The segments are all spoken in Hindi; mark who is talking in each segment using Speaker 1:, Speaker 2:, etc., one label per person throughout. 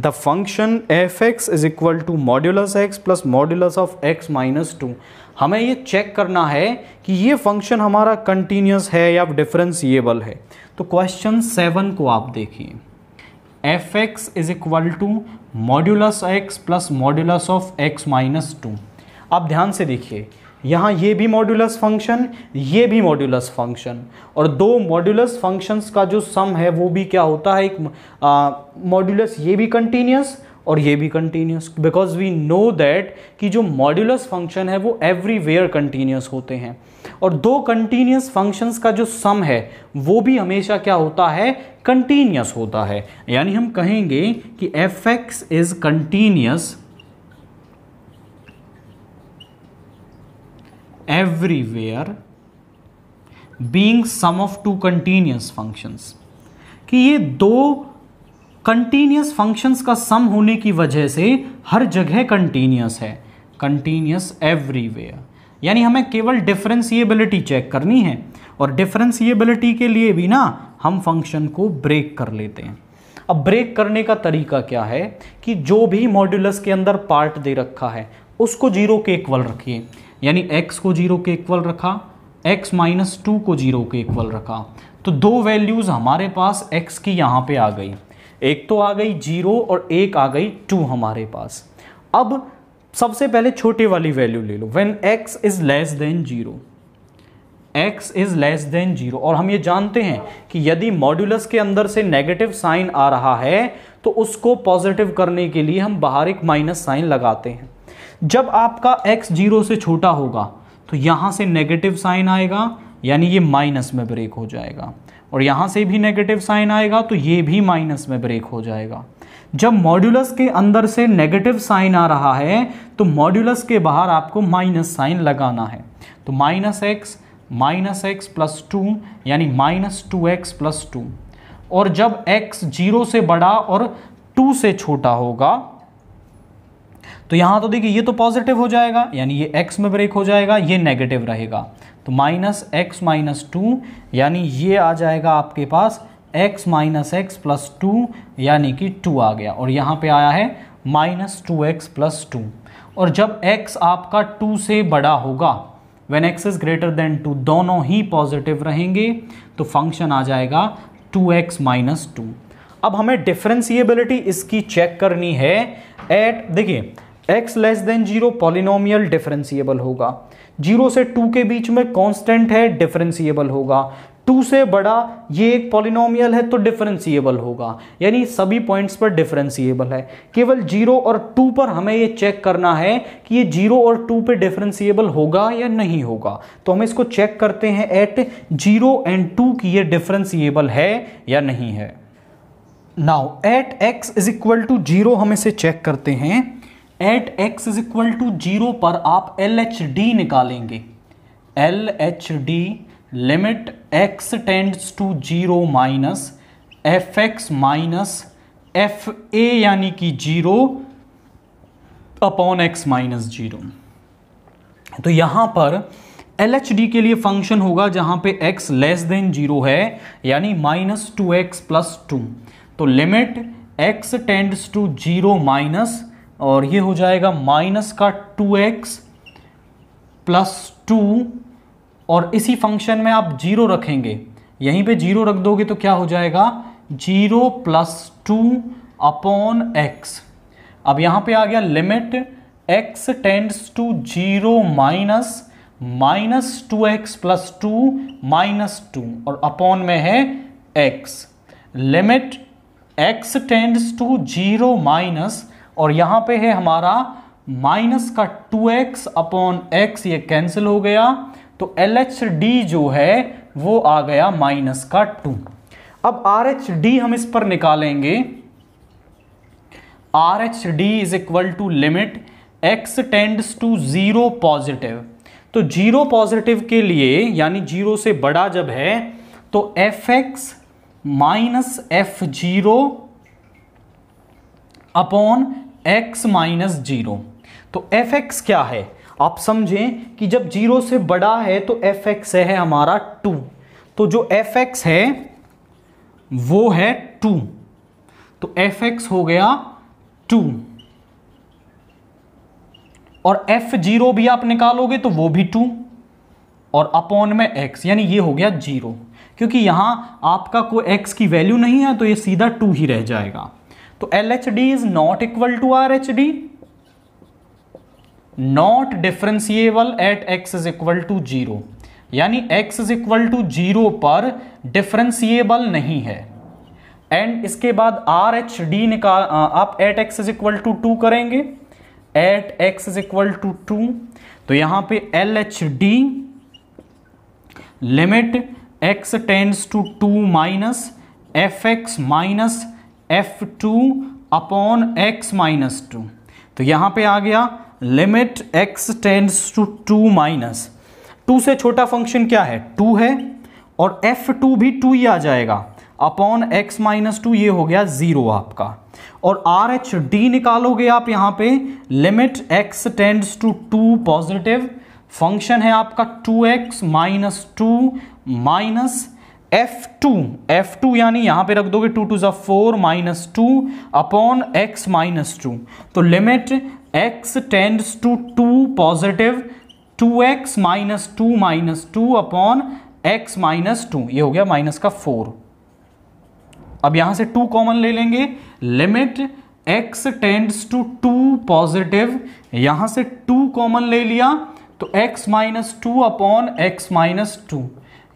Speaker 1: the function f x is equal to modulus x plus modulus of x minus two हमें ये चेक करना है कि ये फंक्शन हमारा कंटिन्यूस है या डिफरेंशिएबल है तो क्वेश्चन सेवन को आप देखिए f x is equal to modulus x plus modulus of x minus two आप ध्यान से देखिए यहाँ ये भी मॉड्यूलस फंक्शन ये भी मॉड्यूलस फंक्शन और दो मॉड्यूलस फंक्शंस का जो सम है वो भी क्या होता है एक मॉड्यूलस ये भी कंटिन्यूस और ये भी continuous because we know that कि जो मॉड्यूलस फंक्शन है वो एवरीवेयर कंटिन्यूस होते हैं और दो कंटिन्यूस फंक्शंस का जो सम है वो भी हमेशा क्या होता है कंटिन्यूस होता है यानी हम कहेंगे कि f x is continuous everywhere being sum of two continuous functions कि ये दो कंटिन्यूस फंक्शंस का सम होने की वजह से हर जगह कंटिन्यूस है कंटिन्यूस एवरीवेयर यानी हमें केवल डिफ्रेंसीबिलिटी चेक करनी है और डिफ्रेंसीबिलिटी के लिए भी ना हम फंक्शन को ब्रेक कर लेते हैं अब ब्रेक करने का तरीका क्या है कि जो भी मॉड्यूलस के अंदर पार्ट दे रखा है उसको जीरो के इक्वल रखिए यानी एक्स को जीरो के इक्वल रखा एक्स माइनस टू को जीरो के इक्वल रखा तो दो वैल्यूज़ हमारे पास एक्स की यहाँ पे आ गई एक तो आ गई जीरो और एक आ गई टू हमारे पास अब सबसे पहले छोटे वाली वैल्यू ले लो when x is less than zero x is less than zero और हम ये जानते हैं कि यदि मॉड्यूलस के अंदर से नेगेटिव साइन आ रहा है तो उसको पॉजिटिव करने के लिए हम बाहर एक माइनस साइन लगाते हैं जब आपका एक्स जीरो से छोटा होगा तो यहाँ से नेगेटिव साइन आएगा यानी ये माइनस में ब्रेक हो जाएगा और यहाँ से भी नेगेटिव साइन आएगा तो ये भी माइनस में ब्रेक हो जाएगा जब मॉड्यूलस के अंदर से नेगेटिव साइन आ रहा है तो मॉड्यूलस के बाहर आपको माइनस साइन लगाना है तो minus x minus x plus two यानी minus two x plus two और जब एक्स जीरो से बड़ा और टू से छोटा होगा तो यहाँ तो देखिए ये तो पॉजिटिव हो जाएगा यानी ये एक्स में ब्रेक हो जाएगा ये नेगेटिव रहेगा तो माइनस एक्स माइनस टू यानी ये आ जाएगा आपके पास x minus x plus two यानी कि टू आ गया और यहाँ पे आया है minus two x plus two और जब x आपका टू से बड़ा होगा when x is greater than two दोनों ही पॉजिटिव रहेंगे तो फंक्शन आ जाएगा टू एक्स माइनस टू अब हमें डिफ्रेंसीबिलिटी इसकी चेक करनी है एट देखिए x less than zero polynomial differentiable होगा जीरो से टू के बीच में कांस्टेंट है डिफ्रेंसीबल होगा टू से बड़ा ये एक पॉलिनोमियल है तो डिफ्रेंसीबल होगा यानी सभी पॉइंट्स पर डिफ्रेंसीबल है केवल जीरो और टू पर हमें ये चेक करना है कि ये जीरो और टू पे डिफ्रेंसीबल होगा या नहीं होगा तो हम इसको चेक करते हैं एट जीरो एंड टू की ये डिफ्रेंसीबल है या नहीं है now at x is equal to zero हम इसे चेक करते हैं at x is equal to zero पर आप एल एच डी निकालेंगे L H D limit x tends to zero minus F x minus f a यानी कि zero upon x minus zero तो यहां पर एल एच डी के लिए फंक्शन होगा जहां पे एक्स लेस देन जीरो है यानी minus two x plus two तो limit x tends to zero minus और ये हो जाएगा माइनस का टू एक्स प्लस टू और इसी फंक्शन में आप जीरो रखेंगे यहीं पे जीरो रख दोगे तो क्या हो जाएगा zero plus two upon x अब यहाँ पे आ गया limit x tends to zero minus minus two x plus two minus two और अपॉन में है x limit x tends to zero minus और यहां पे है हमारा माइनस का टू एक्स अपॉन एक्स ये कैंसिल हो गया तो एल एच डी जो है वो आ गया माइनस का टू अब आर एच डी हम इस पर निकालेंगे R H D is equal to limit x tends to zero positive तो जीरो पॉजिटिव के लिए यानी जीरो से बड़ा जब है तो f x minus f zero upon x minus zero तो एफ एक्स क्या है आप समझें कि जब जीरो से बड़ा है तो एफ एक्स है हमारा टू तो जो एफ एक्स है वो है टू तो एफ एक्स हो गया टू और एफ जीरो भी आप निकालोगे तो वो भी टू और अपॉन में एक्स यानी ये हो गया जीरो क्योंकि यहाँ आपका कोई एक्स की वैल्यू नहीं है तो ये सीधा टू ही रह जाएगा तो L H D is not equal to R H D not differentiable at x is equal to zero यानी X is equal to zero पर डिफ्रेंसिएबल नहीं है एंड इसके बाद आर एच डी निकाल आप at x is equal to two करेंगे at x is equal to two तो यहां पे L H D limit x tends to two minus F x minus F two upon x minus two तो यहाँ पे आ गया limit x tends to two minus two से छोटा फंक्शन क्या है टू है और एफ टू भी टू ही आ जाएगा अपॉन एक्स माइनस टू ये हो गया ज़ीरो आपका और आर एच डी निकालोगे आप यहाँ पे limit x tends to two positive function है आपका two X minus two minus F two F two यानी यहां पे रख दोगे टू टू जो four minus two upon x minus two तो limit x tends to two positive two X minus two minus two upon x minus two ये हो गया माइनस का फोर अब यहां से टू कॉमन ले लेंगे limit x tends to two positive यहां से टू कॉमन ले लिया तो X minus two upon x minus two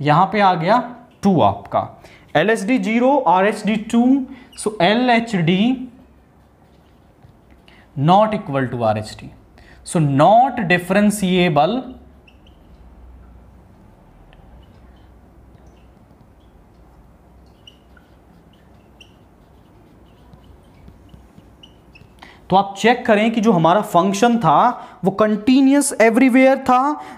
Speaker 1: यहां पे आ गया टू आपका L H D zero R H D two so L H D not equal to R H D so not differentiable तो आप चेक करें कि जो हमारा फंक्शन था वो कंटिन्यूस एवरीवेयर था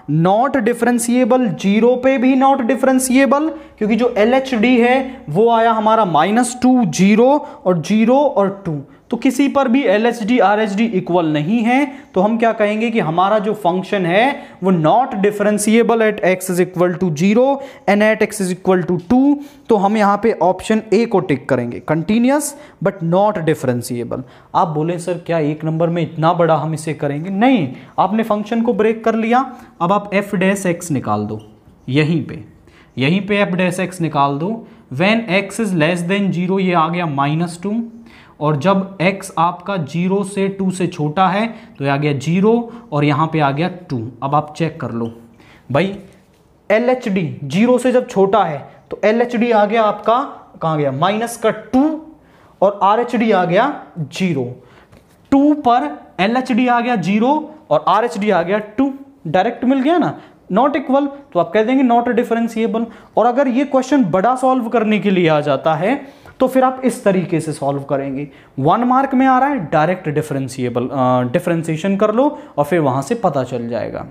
Speaker 1: नॉट डिफरेंशिएबल जीरो पे भी नॉट डिफरेंशिएबल क्योंकि जो एल है वो आया हमारा माइनस टू जीरो और जीरो और टू तो किसी पर भी L H D R H D equal नहीं है तो हम क्या कहेंगे कि हमारा जो फंक्शन है वो not differentiable at x is equal to zero and at x is equal to two तो हम यहाँ पे ऑप्शन ए को टिक करेंगे कंटिन्यूस बट नॉट डिफरेंशिएबल आप बोले सर क्या एक नंबर में इतना बड़ा हम इसे करेंगे नहीं आपने फंक्शन को ब्रेक कर लिया अब आप एफ डैस एक्स निकाल दो यहीं पर यहीं पर एफ डैस एक्स निकाल दो when x is less than zero ये आ गया माइनस टू और जब x आपका जीरो से टू से छोटा है तो ये आ गया जीरो और यहाँ पे आ गया टू अब आप चेक कर लो भाई एल एच डी जीरो से जब छोटा है तो एल एच डी आ गया आपका कहाँ गया माइनस का टू और आर एच डी आ गया जीरो टू पर एल एच डी आ गया जीरो और आर एच डी आ गया टू डायरेक्ट मिल गया ना नॉट इक्वल तो आप कह देंगे नॉट डिफरेंशिएबल और अगर ये क्वेश्चन बड़ा सॉल्व करने के लिए आ जाता है तो फिर आप इस तरीके से सॉल्व करेंगे वन मार्क में आ रहा है डायरेक्ट डिफरेंशिएबल डिफरेंशिएशन कर लो और फिर वहां से पता चल जाएगा